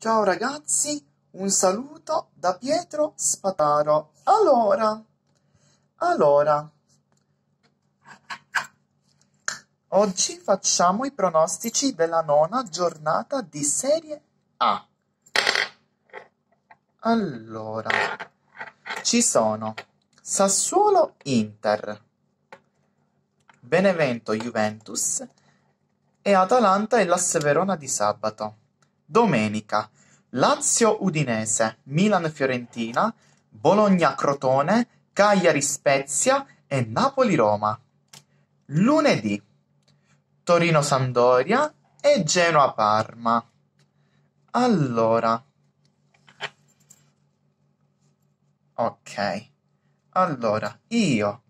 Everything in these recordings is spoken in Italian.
Ciao ragazzi, un saluto da Pietro Spataro. Allora, allora, oggi facciamo i pronostici della nona giornata di Serie A. Allora, ci sono Sassuolo Inter, Benevento Juventus e Atalanta e l'Asseverona di sabato domenica: Lazio-Udinese, Milan-Fiorentina, Bologna-Crotone, Cagliari-Spezia e Napoli-Roma. Lunedì: torino Sandoria e Genoa-Parma. Allora, ok. Allora, io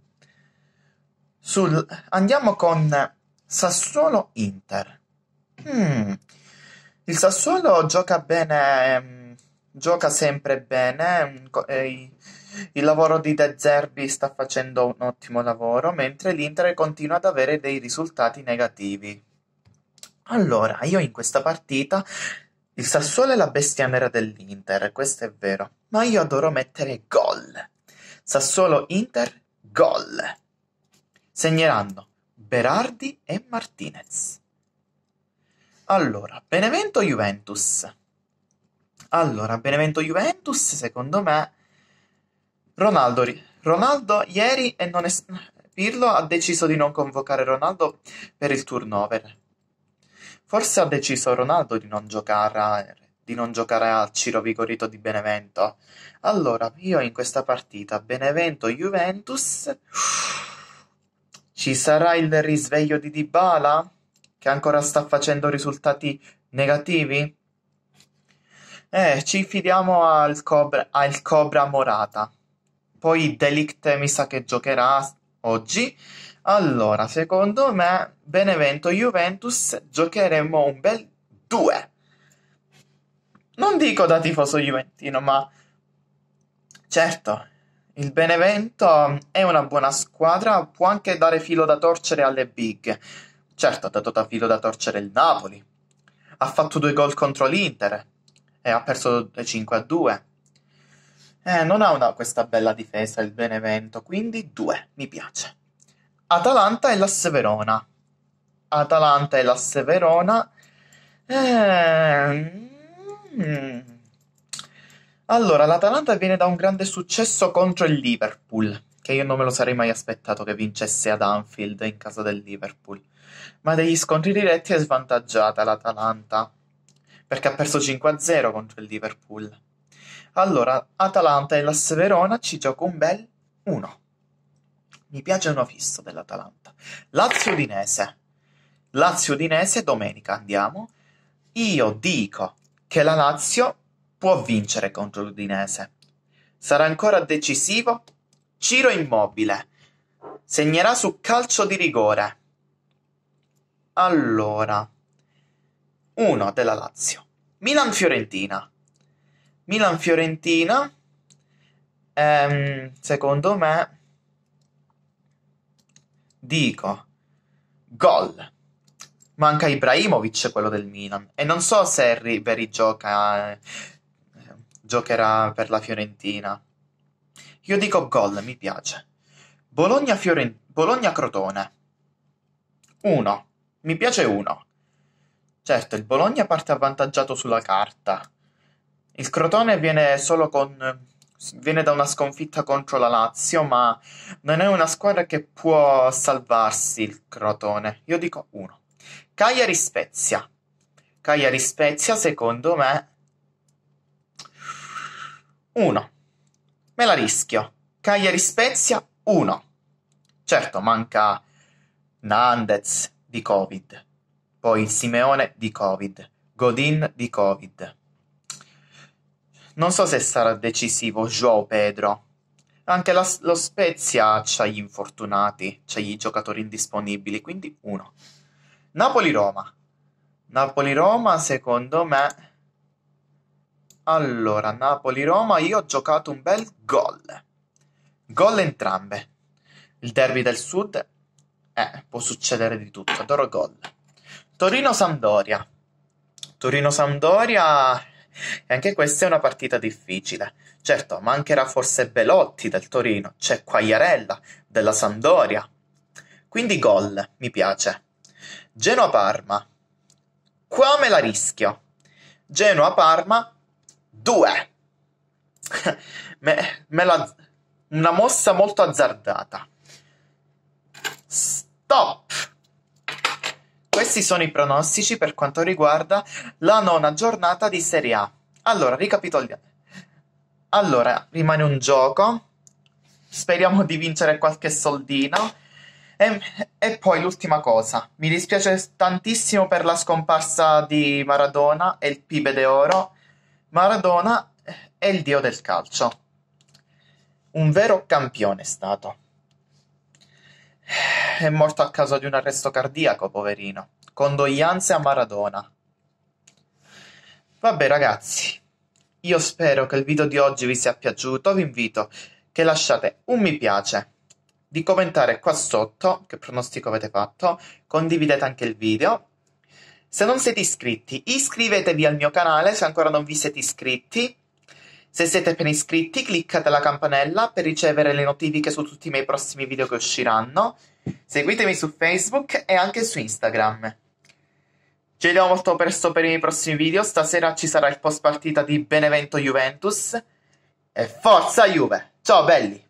sul andiamo con Sassuolo Inter. Hmm. Il Sassuolo gioca bene, ehm, gioca sempre bene, mm, eh, il lavoro di De Zerbi sta facendo un ottimo lavoro, mentre l'Inter continua ad avere dei risultati negativi. Allora, io in questa partita il Sassuolo è la bestia nera dell'Inter, questo è vero, ma io adoro mettere gol. Sassuolo Inter gol. Segneranno Berardi e Martinez. Allora, Benevento Juventus. Allora, Benevento Juventus, secondo me Ronaldo, Ronaldo ieri e non es- Pirlo ha deciso di non convocare Ronaldo per il turnover. Forse ha deciso Ronaldo di non giocare, di non giocare al Ciro Vigorito di Benevento. Allora, io in questa partita Benevento-Juventus ci sarà il risveglio di Dybala? che ancora sta facendo risultati negativi? Eh, ci fidiamo al Cobra, al Cobra Morata. Poi Delict mi sa che giocherà oggi. Allora, secondo me, Benevento Juventus giocheremo un bel 2. Non dico da tifoso juventino, ma certo, il Benevento è una buona squadra, può anche dare filo da torcere alle big. Certo ha dato da filo da torcere il Napoli, ha fatto due gol contro l'Inter e ha perso 5 a 2. Eh, non ha una, questa bella difesa il Benevento, quindi 2, mi piace. Atalanta e la Severona. Atalanta e la Severona. Eh, mm. Allora, l'Atalanta viene da un grande successo contro il Liverpool che io non me lo sarei mai aspettato che vincesse ad Anfield in casa del Liverpool, ma degli scontri diretti è svantaggiata l'Atalanta, perché ha perso 5-0 contro il Liverpool. Allora, Atalanta e la Verona ci gioca un bel 1. Mi piace uno fisso dell'Atalanta. Lazio Udinese. Lazio Udinese domenica andiamo. Io dico che la Lazio può vincere contro l'Udinese. Sarà ancora decisivo Ciro immobile. Segnerà su calcio di rigore. Allora. 1 della Lazio. Milan-Fiorentina. Milan-Fiorentina. Ehm, secondo me. Dico. Gol. Manca Ibrahimovic, quello del Milan. E non so se Ribéry gioca. Eh, giocherà per la Fiorentina. Io dico gol, mi piace. Bologna-Crotone. Bologna 1. Mi piace 1. Certo, il Bologna parte avvantaggiato sulla carta. Il Crotone viene solo con viene da una sconfitta contro la Lazio, ma non è una squadra che può salvarsi il Crotone. Io dico 1. Cagliari Spezia. Cagliari Spezia, secondo me 1. Me la rischio. Cagliari Spezia 1. Certo, manca Nandez di Covid, poi Simeone di Covid, Godin di Covid. Non so se sarà decisivo Joao Pedro. Anche la, lo Spezia c'ha gli infortunati, c'ha gli giocatori indisponibili, quindi 1. Napoli-Roma. Napoli-Roma, secondo me, allora, Napoli-Roma, io ho giocato un bel gol. Gol entrambe. Il derby del sud, eh, può succedere di tutto, adoro gol. Torino-Sampdoria. Torino-Sampdoria, e eh, anche questa è una partita difficile. Certo, mancherà forse Belotti del Torino, c'è Quagliarella della Sampdoria. Quindi gol, mi piace. Genoa-Parma. Qua me la rischio. Genoa-Parma 2. me, me la, una mossa molto azzardata. Stop! Questi sono i pronostici per quanto riguarda la nona giornata di Serie A. Allora, ricapitoliamo. Allora, rimane un gioco. Speriamo di vincere qualche soldino. E, e, poi l'ultima cosa, mi dispiace tantissimo per la scomparsa di Maradona e il Pibe d'Oro, Maradona è il dio del calcio. Un vero campione è stato. È morto a causa di un arresto cardiaco, poverino. Condoglianze a Maradona. Vabbè ragazzi, io spero che il video di oggi vi sia piaciuto, vi invito che lasciate un mi piace, di commentare qua sotto che pronostico avete fatto, condividete anche il video se non siete iscritti, iscrivetevi al mio canale se ancora non vi siete iscritti. Se siete appena iscritti, cliccate la campanella per ricevere le notifiche su tutti i miei prossimi video che usciranno. Seguitemi su Facebook e anche su Instagram. Ci vediamo molto presto per i miei prossimi video. Stasera ci sarà il post partita di Benevento Juventus. E forza Juve! Ciao belli!